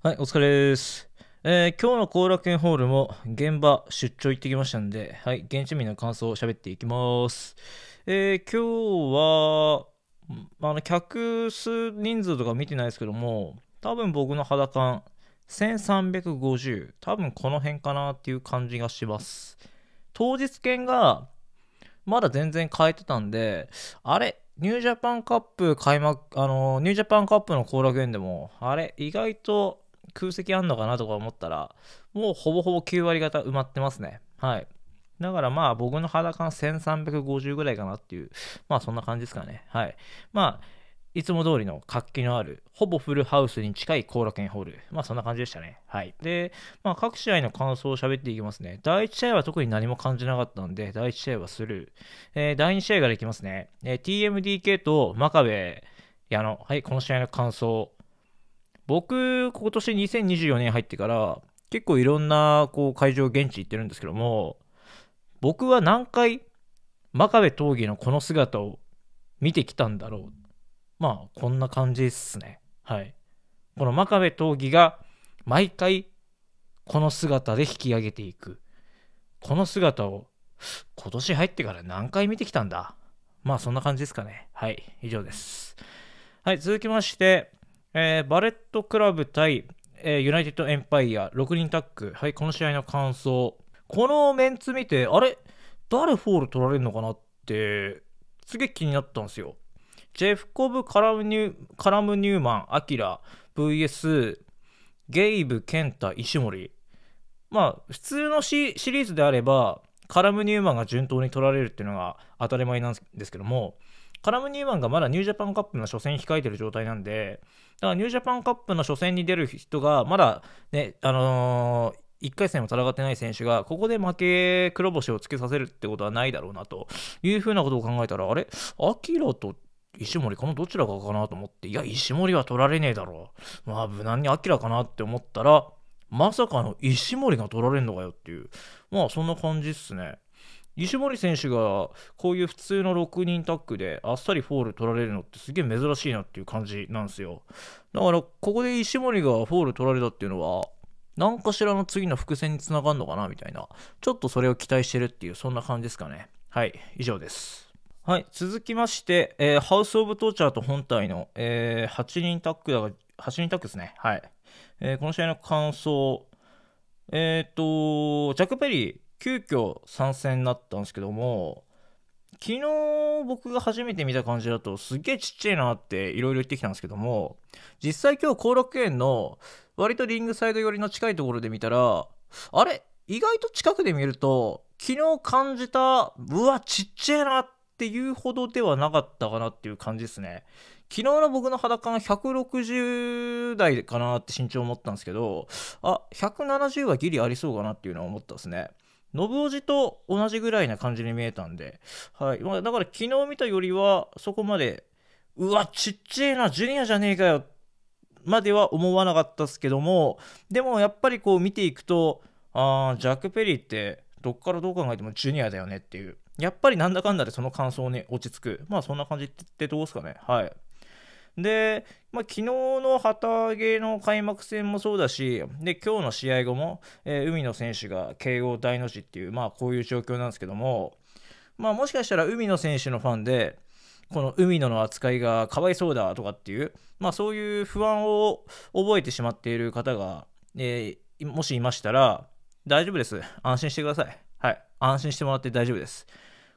はい、お疲れです。えー、今日の後楽園ホールも現場出張行ってきましたんで、はい、現地民の感想を喋っていきます。えー、今日は、あの、客数人数とか見てないですけども、多分僕の肌感、1350、多分この辺かなっていう感じがします。当日券が、まだ全然変えてたんで、あれニュージャパンカップ開幕、あの、ニュージャパンカップの後楽園でも、あれ意外と、空席あんのかなとか思ったら、もうほぼほぼ9割方埋まってますね。はい。だからまあ僕の肌感1350ぐらいかなっていう、まあそんな感じですかね。はい。まあ、いつも通りの活気のある、ほぼフルハウスに近い後楽園ホール。まあそんな感じでしたね。はい。で、まあ各試合の感想を喋っていきますね。第1試合は特に何も感じなかったんで、第1試合はスルー。えー、第2試合からいきますね。えー、TMDK と真壁矢野。はい、この試合の感想僕、今年2024年入ってから、結構いろんなこう会場、現地行ってるんですけども、僕は何回、真壁闘技のこの姿を見てきたんだろう。まあ、こんな感じですね。はい。この真壁闘技が、毎回、この姿で引き上げていく。この姿を、今年入ってから何回見てきたんだまあ、そんな感じですかね。はい、以上です。はい、続きまして、えー、バレットクラブ対、えー、ユナイテッドエンパイア6人タッグ、はい、この試合の感想。このメンツ見て、あれ誰フォール取られるのかなって、すげえ気になったんですよ。ジェフコブ・カラムニュカラムニューマン、アキラ、VS、ゲイブ、ケンタ、石森。まあ、普通のシリーズであれば、カラムニューマンが順当に取られるっていうのが当たり前なんですけども、カラム・ニーマンがまだニュージャパンカップの初戦控えてる状態なんで、だからニュージャパンカップの初戦に出る人が、まだね、あのー1回戦も戦ってない選手が、ここで負け黒星をつけさせるってことはないだろうなというふうなことを考えたら、あれ、アキラと石森、このどちらかかなと思って、いや、石森は取られねえだろう。まあ、無難にアキラかなって思ったら、まさかの石森が取られんのかよっていう、まあ、そんな感じっすね。石森選手がこういう普通の6人タックであっさりフォール取られるのってすげえ珍しいなっていう感じなんですよだからここで石森がフォール取られたっていうのは何かしらの次の伏線につながるのかなみたいなちょっとそれを期待してるっていうそんな感じですかねはい以上ですはい続きまして、えー、ハウス・オブ・トーチャーと本体の、えー、8人タックだが8人タックですねはい、えー、この試合の感想えっ、ー、とジャック・ペリー急遽参戦になったんですけども昨日僕が初めて見た感じだとすげえちっちゃいなっていろいろ言ってきたんですけども実際今日後楽園の割とリングサイド寄りの近いところで見たらあれ意外と近くで見ると昨日感じたうわちっちゃいなっていうほどではなかったかなっていう感じですね昨日の僕の肌感160代かなって身長思ったんですけどあ170はギリありそうかなっていうのは思ったですね信夫寺と同じぐらいな感じに見えたんで、はい。まあ、だから昨日見たよりは、そこまで、うわ、ちっちゃいな、ジュニアじゃねえかよ、までは思わなかったですけども、でもやっぱりこう見ていくと、あジャック・ペリーって、どっからどう考えてもジュニアだよねっていう。やっぱりなんだかんだでその感想に落ち着く。まあそんな感じってどうですかね。はい。で、まあ、昨日の旗揚げの開幕戦もそうだし、で、今日の試合後も、えー、海野選手が慶応大の字っていう、まあ、こういう状況なんですけども、まあ、もしかしたら海野選手のファンで、この海野の扱いがかわいそうだとかっていう、まあ、そういう不安を覚えてしまっている方が、えー、もしいましたら、大丈夫です。安心してください。はい。安心してもらって大丈夫です。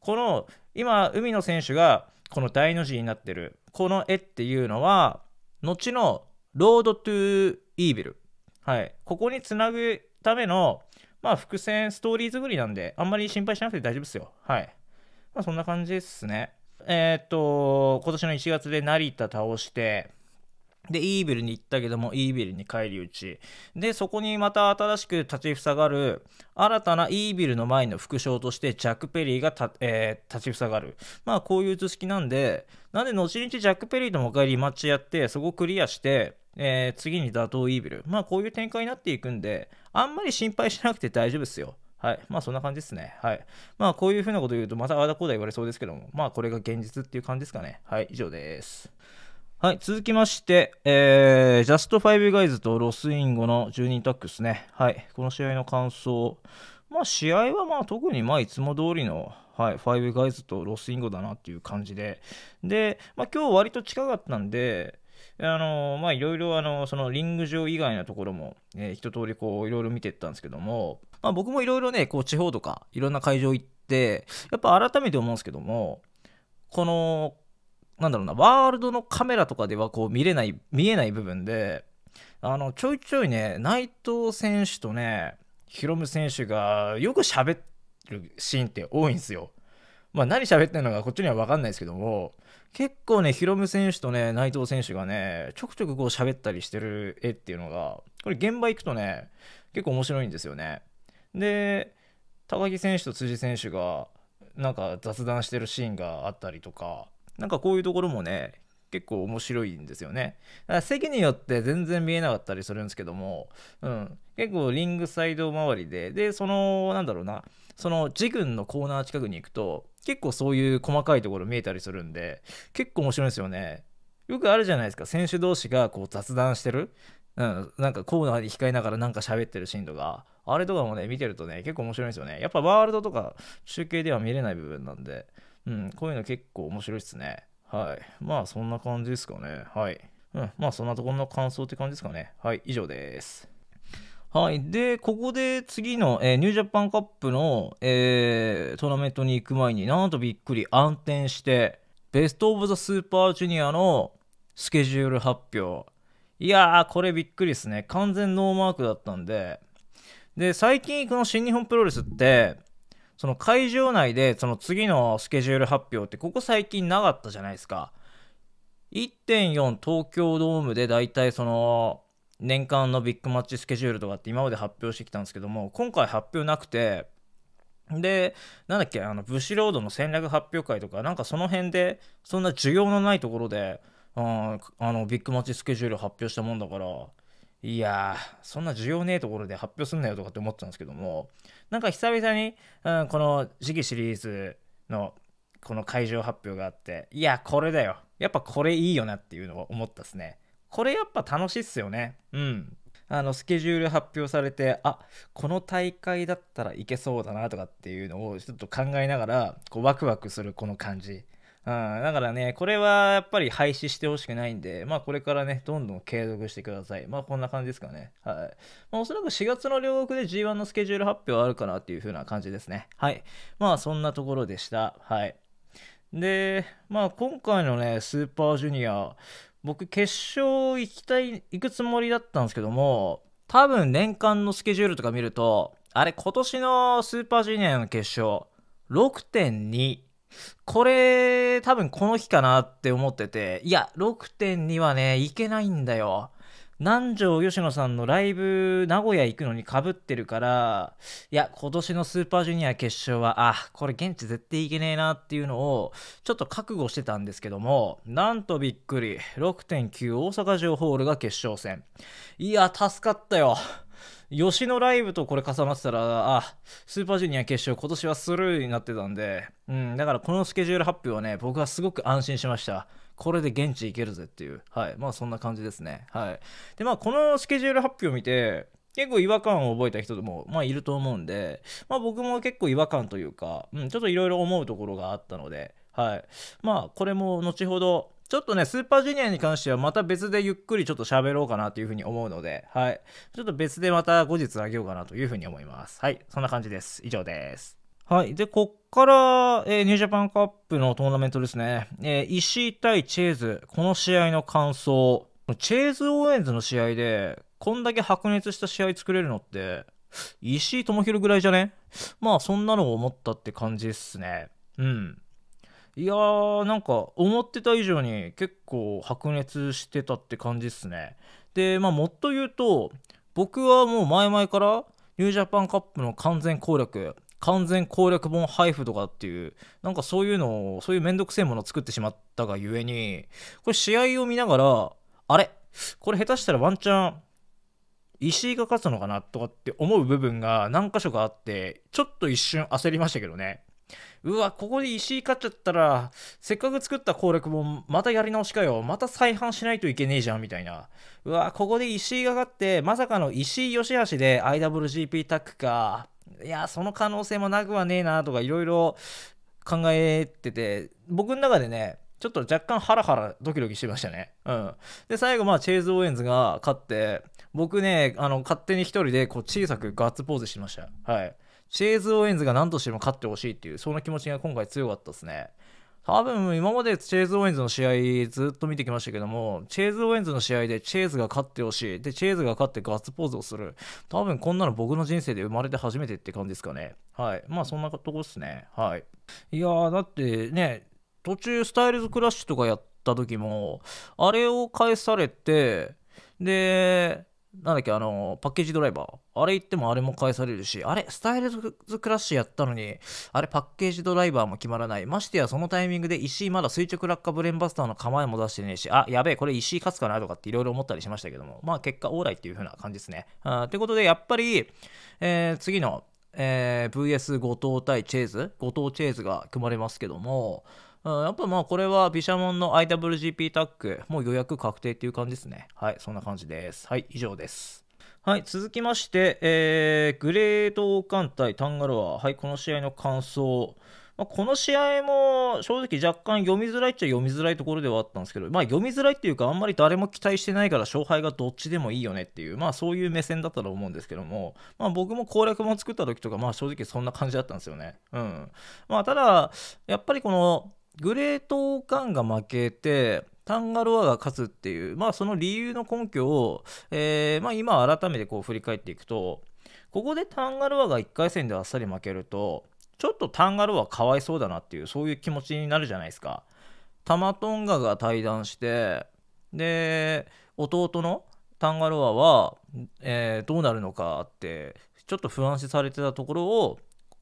この、今、海野選手が、この大の字になってる、この絵っていうのは、後のロードトゥーイービル。はい。ここにつなぐための、まあ、伏線ストーリー作りなんで、あんまり心配しなくて大丈夫ですよ。はい。まあ、そんな感じですね。えー、っと、今年の1月で成田倒して、で、イーベルに行ったけども、イーベルに返り討ち。で、そこにまた新しく立ちふさがる、新たなイーベルの前の副将として、ジャック・ペリーがた、えー、立ちふさがる。まあ、こういう図式なんで、なんで、後々ジャック・ペリーともう一回リマッチやって、そこをクリアして、えー、次に打倒イーベル。まあ、こういう展開になっていくんで、あんまり心配しなくて大丈夫ですよ。はい。まあそんな感じですね。はい。まあこういうふうなこと言うとまたああだこうだ言われそうですけども、まあこれが現実っていう感じですかね。はい。以上です。はい、続きまして、えー、ジャストファイブガイズとロスインゴの12タックですね。はい、この試合の感想。まあ、試合はまあ特にまあいつも通りの、はい、ファイブガイズとロスインゴだなっていう感じで。で、まあ、今日割と近かったんで、あのまあいろいろあのそのリング上以外のところも、えー、一通りこういろいろ見てったんですけども、まあ、僕もいろいろねこう地方とかいろんな会場行ってやっぱ改めて思うんですけどもこのなんだろうなワールドのカメラとかではこう見れない見えない部分であのちょいちょいね内藤選手とねヒロム選手がよく喋るシーンって多いんですよ。まあ、何喋ってるのかこっちには分かんないですけども結構ねヒロム選手とね内藤選手がねちょくちょくこう喋ったりしてる絵っていうのがこれ現場行くとね結構面白いんですよね。で高木選手と辻選手がなんか雑談してるシーンがあったりとかなんかこういうところもね結構面白いんですよね。だから席によって全然見えなかったりするんですけども、うん、結構リングサイド周りで、で、その、なんだろうな、そのジ軍のコーナー近くに行くと、結構そういう細かいところ見えたりするんで、結構面白いんですよね。よくあるじゃないですか、選手同士がこう雑談してる、うん、なんかコーナーに控えながらなんか喋ってるシーンとか、あれとかもね、見てるとね、結構面白いんですよね。やっぱワールドとか中継では見れない部分なんで、うん、こういうの結構面白いっすね。はい。まあ、そんな感じですかね。はい。うん、まあ、そんなところの感想って感じですかね。はい、以上です。はい。で、ここで次の、えー、ニュージャパンカップの、えー、トーナメントに行く前になんとびっくり暗転して、ベスト・オブ・ザ・スーパージュニアのスケジュール発表。いやー、これびっくりですね。完全ノーマークだったんで。で、最近この新日本プロレスって、その会場内でその次のスケジュール発表ってここ最近なかったじゃないですか。1.4東京ドームで大体その年間のビッグマッチスケジュールとかって今まで発表してきたんですけども今回発表なくてでなんだっけあの武士ロードの戦略発表会とかなんかその辺でそんな需要のないところで、あのビッグマッチスケジュール発表したもんだからいやそんな需要ねえところで発表すんなよとかって思ってたんですけどもなんか久々に、うん、この次期シリーズのこの会場発表があっていやこれだよやっぱこれいいよなっていうのを思ったっすねこれやっぱ楽しいっすよねうんあのスケジュール発表されてあこの大会だったらいけそうだなとかっていうのをちょっと考えながらこうワクワクするこの感じうん、だからね、これはやっぱり廃止してほしくないんで、まあこれからね、どんどん継続してください。まあこんな感じですかね。はい。まあおそらく4月の両国で G1 のスケジュール発表あるかなっていう風な感じですね。はい。まあそんなところでした。はい。で、まあ今回のね、スーパージュニア、僕決勝行きたい、行くつもりだったんですけども、多分年間のスケジュールとか見ると、あれ今年のスーパージュニアの決勝、6.2。これ、多分この日かなって思ってて、いや、6.2はね、いけないんだよ。南條吉野さんのライブ、名古屋行くのにかぶってるから、いや、今年のスーパージュニア決勝は、あ、これ現地絶対行けねえなっていうのを、ちょっと覚悟してたんですけども、なんとびっくり、6.9大阪城ホールが決勝戦。いや、助かったよ。吉野ライブとこれ重なってたら、あ、スーパージュニア決勝今年はスルーになってたんで、うん、だからこのスケジュール発表はね、僕はすごく安心しました。これで現地行けるぜっていう。はい。まあそんな感じですね。はい。で、まあこのスケジュール発表を見て、結構違和感を覚えた人でも、まあ、いると思うんで、まあ、僕も結構違和感というか、うん、ちょっといろいろ思うところがあったので、はい。まあ、これも後ほど、ちょっとね、スーパージュニアに関してはまた別でゆっくりちょっと喋ろうかなというふうに思うので、はい。ちょっと別でまた後日あげようかなというふうに思います。はい。そんな感じです。以上です。はい。で、こっから、えー、ニュージャパンカップのトーナメントですね。えー、石井対チェーズ。この試合の感想。チェーズ・オーエンズの試合で、こんだけ白熱した試合作れるのって、石井智弘ぐらいじゃねまあ、そんなのを思ったって感じっすね。うん。いやーなんか思ってた以上に結構白熱してたって感じっすねでまあもっと言うと僕はもう前々からニュージャパンカップの完全攻略完全攻略本配布とかっていうなんかそういうのをそういうめんどくせえものを作ってしまったがゆえにこれ試合を見ながらあれこれ下手したらワンチャン石井が勝つのかなとかって思う部分が何箇所かあってちょっと一瞬焦りましたけどねうわ、ここで石勝っちゃったら、せっかく作った攻略もまたやり直しかよ。また再販しないといけねえじゃん、みたいな。うわ、ここで石井が勝って、まさかの石井義橋で IWGP タッグか。いや、その可能性もなくはねえな、とか、いろいろ考えてて、僕の中でね、ちょっと若干ハラハラドキドキしてましたね。うん。で、最後、まあ、チェーズ・オーエンズが勝って、僕ね、あの、勝手に一人で、こう、小さくガッツポーズしました。はい。チェーズ・オーエンズが何としても勝ってほしいっていう、そんな気持ちが今回強かったですね。多分今までチェーズ・オーエンズの試合ずっと見てきましたけども、チェーズ・オーエンズの試合でチェーズが勝ってほしい。で、チェーズが勝ってガッツポーズをする。多分こんなの僕の人生で生まれて初めてって感じですかね。はい。まあそんなとこですね。はい。いやー、だってね、途中スタイルズ・クラッシュとかやった時も、あれを返されて、で、なんだっけ、あの、パッケージドライバー。あれ行ってもあれも返されるし、あれ、スタイルズクラッシュやったのに、あれ、パッケージドライバーも決まらない。ましてや、そのタイミングで石井まだ垂直落下ブレンバスターの構えも出してねえし、あ、やべえ、これ石井勝つかなとかっていろいろ思ったりしましたけども、まあ結果、オーライっていう風な感じですね。ということで、やっぱり、えー、次の、えー、VS 後藤対チェーズ、後藤チェーズが組まれますけども、うん、やっぱまあこれは毘沙門の IWGP タッグ、もう予約確定っていう感じですね。はい、そんな感じです。はい、以上です。はい、続きまして、えー、グレー王艦隊タンガロア、はい、この試合の感想。まあ、この試合も正直若干読みづらいっちゃ読みづらいところではあったんですけど、まあ、読みづらいっていうかあんまり誰も期待してないから勝敗がどっちでもいいよねっていう、まあ、そういう目線だったと思うんですけども、まあ、僕も攻略も作った時とか、まあ、正直そんな感じだったんですよね。うんまあ、ただやっぱりこのグレートオーカンが負けて、タンガロアが勝つっていう、まあ、その理由の根拠を、えー、まあ、今改めてこう振り返っていくと、ここでタンガロアが1回戦であっさり負けると、ちょっとタンガロアかわいそうだなっていう、そういう気持ちになるじゃないですか。タマトンガが対談して、で、弟のタンガロアは、えー、どうなるのかって、ちょっと不安視されてたところを、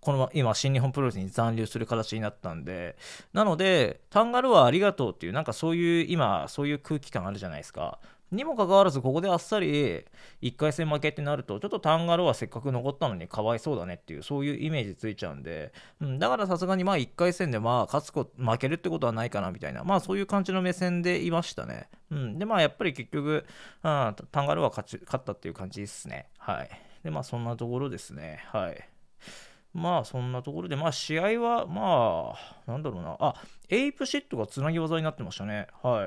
この今新日本プロレスに残留する形になったんでなのでタンガルはありがとうっていうなんかそういう今そういう空気感あるじゃないですかにもかかわらずここであっさり1回戦負けってなるとちょっとタンガルはせっかく残ったのにかわいそうだねっていうそういうイメージついちゃうんで、うん、だからさすがにまあ1回戦でまあ勝つこ負けるってことはないかなみたいなまあそういう感じの目線でいましたね、うん、でまあやっぱり結局、うん、タンガルは勝ち勝ったっていう感じですねはいでまあそんなところですねはいまあそんなところで、まあ試合は、まあ、なんだろうな、あエイプシットがつなぎ技になってましたね。は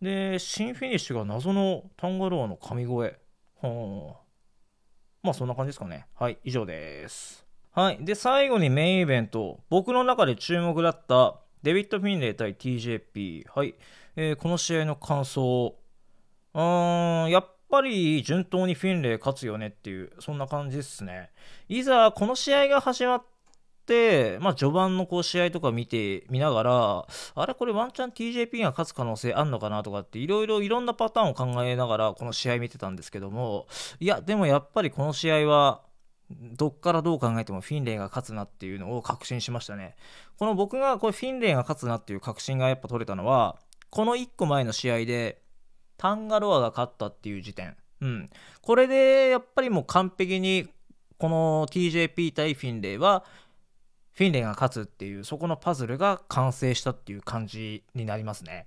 い。で、新フィニッシュが謎のタンガロアの神声。はあ、まあそんな感じですかね。はい、以上です。はい。で、最後にメインイベント。僕の中で注目だったデビッド・フィンレイ対 TJP。はい。えー、この試合の感想。うーん、やっぱり順当にフィンレイ勝つよねっていう、そんな感じですね。いざ、この試合が始まって、まあ、序盤のこう試合とか見て、見ながら、あれこれワンチャン TJP が勝つ可能性あんのかなとかって、いろいろいろんなパターンを考えながら、この試合見てたんですけども、いや、でもやっぱりこの試合は、どっからどう考えてもフィンレイが勝つなっていうのを確信しましたね。この僕がこれフィンレイが勝つなっていう確信がやっぱ取れたのは、この1個前の試合で、タンガロアが勝ったっていう時点。うん。これで、やっぱりもう完璧に、この TJP 対フィンレイは、フィンレイが勝つっていう、そこのパズルが完成したっていう感じになりますね。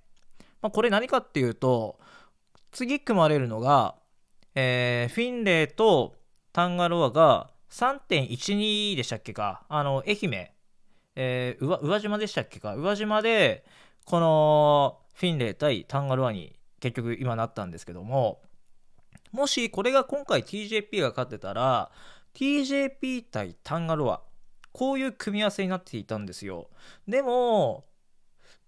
まあ、これ何かっていうと、次組まれるのが、えー、フィンレイとタンガロアが3.12でしたっけか、あの、愛媛、えー、宇和島でしたっけか、宇和島で、このフィンレイ対タンガロアに結局今なったんですけどももしこれが今回 TJP が勝ってたら TJP 対タンガロアこういう組み合わせになっていたんですよでも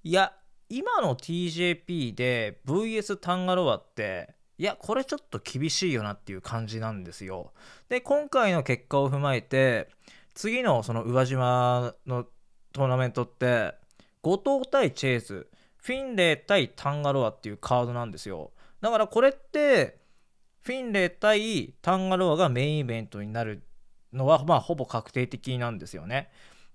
いや今の TJP で VS タンガロアっていやこれちょっと厳しいよなっていう感じなんですよで今回の結果を踏まえて次のその宇和島のトーナメントって後藤対チェイズフィンレイ対タンガロアっていうカードなんですよだからこれってフィンレイ対タンガロアがメインイベントになるのはまあほぼ確定的なんですよね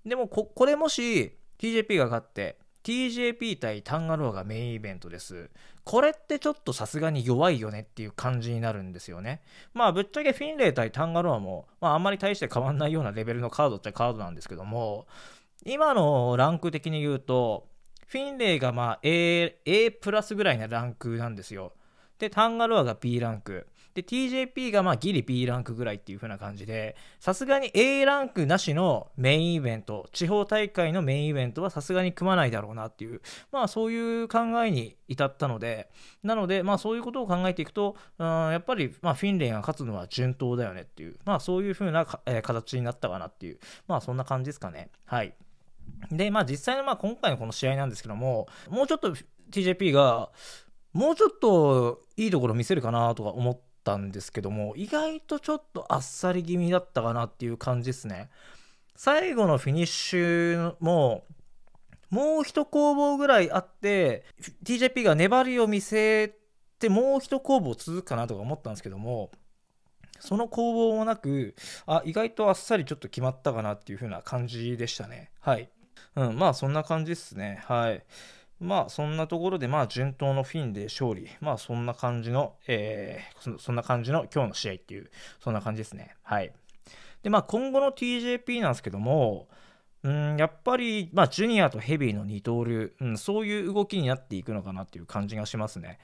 でもここれもし TJP が勝って TJP 対タンガロアがメインイベントです。これってちょっとさすがに弱いよねっていう感じになるんですよね。まあぶっちゃけフィンレイ対タンガロアも、まあ、あんまり大して変わんないようなレベルのカードってカードなんですけども今のランク的に言うとフィンレイがまあ A, A プラスぐらいなランクなんですよ。で、タンガロアが B ランク。で、TJP がまあギリ B ランクぐらいっていう風な感じで、さすがに A ランクなしのメインイベント、地方大会のメインイベントはさすがに組まないだろうなっていう、まあそういう考えに至ったので、なので、まあそういうことを考えていくと、うん、やっぱりまフィンレイが勝つのは順当だよねっていう、まあそういう風な、えー、形になったかなっていう、まあそんな感じですかね。はい。で、まあ実際のまあ今回のこの試合なんですけども、もうちょっと TJP が、もうちょっといいところ見せるかなとか思ったんですけども、意外とちょっとあっさり気味だったかなっていう感じですね。最後のフィニッシュも、もう一攻防ぐらいあって、TJP が粘りを見せて、もう一攻防続くかなとか思ったんですけども、その攻防もなく、あ、意外とあっさりちょっと決まったかなっていう風な感じでしたね。はい。うん、まあそんな感じですね。はい。まあそんなところで、まあ順当のフィンで勝利。まあそんな感じの、えー、そんな感じの今日の試合っていう、そんな感じですね。はい。で、まあ今後の TJP なんですけども、うん、やっぱり、まあ、ジュニアとヘビーの二刀流、うん、そういう動きになっていくのかなっていう感じがしますね。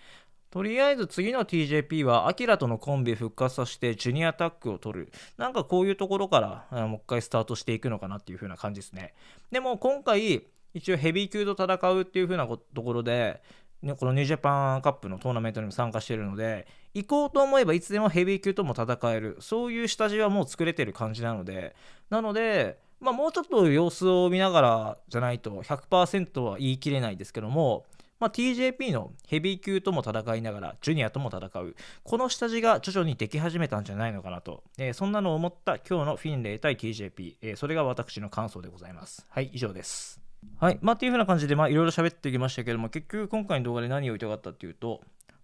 とりあえず次の TJP は、アキラとのコンビ復活させて、ジュニアタッグを取る。なんかこういうところから、もう一回スタートしていくのかなっていう風な感じですね。でも今回、一応ヘビー級と戦うっていう風なところで、ね、このニュージャパンカップのトーナメントにも参加しているので、行こうと思えばいつでもヘビー級とも戦える、そういう下地はもう作れてる感じなので、なので、まあ、もうちょっと様子を見ながらじゃないと100%は言い切れないですけども、まあ、TJP のヘビー級とも戦いながら、ジュニアとも戦う、この下地が徐々にでき始めたんじゃないのかなと、えー、そんなのを思った今日のフィンレイ対 TJP、えー、それが私の感想でございます。はい、以上です。はい、まあ、っていう風な感じで、まあ、いろいろ喋ってきましたけども、結局今回の動画で何を言いたかったっていうと、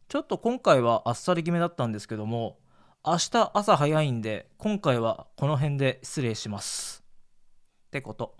ちょっと今回はあっさり決めだったんですけども、明日朝早いんで、今回はこの辺で失礼します。ってこと。